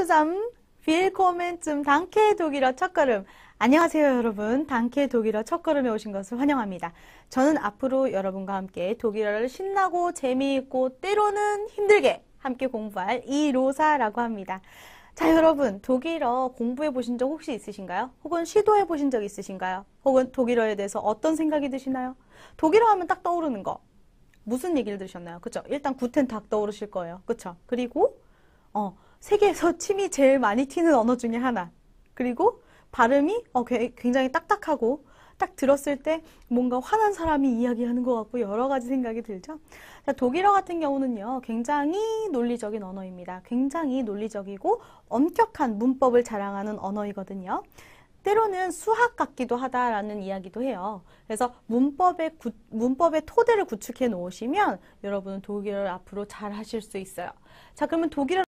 zusammen. Willkommen zum 단케 독일어 첫걸음. 안녕하세요, 여러분. 단케 독일어 첫걸음에 오신 것을 환영합니다. 저는 앞으로 여러분과 함께 독일어를 신나고 재미있고 때로는 힘들게 함께 공부할 이로사라고 합니다. 자, 여러분, 독일어 공부해 보신 적 혹시 있으신가요? 혹은 시도해 보신 적 있으신가요? 혹은 독일어에 대해서 어떤 생각이 드시나요? 독일어 하면 딱 떠오르는 거. 무슨 얘기를 들으셨나요? 그쵸? 일단 구텐 탁 떠오르실 거예요. 그쵸? 그리고 어, 세계에서 침이 제일 많이 튀는 언어 중에 하나. 그리고 발음이 어, 굉장히 딱딱하고 딱 들었을 때 뭔가 화난 사람이 이야기하는 것 같고 여러 가지 생각이 들죠. 자, 독일어 같은 경우는요, 굉장히 논리적인 언어입니다. 굉장히 논리적이고 엄격한 문법을 자랑하는 언어이거든요. 때로는 수학 같기도 하다라는 이야기도 해요. 그래서 문법의, 구, 문법의 토대를 구축해 놓으시면 여러분은 독일어를 앞으로 잘 하실 수 있어요. 자, 그러면 독일어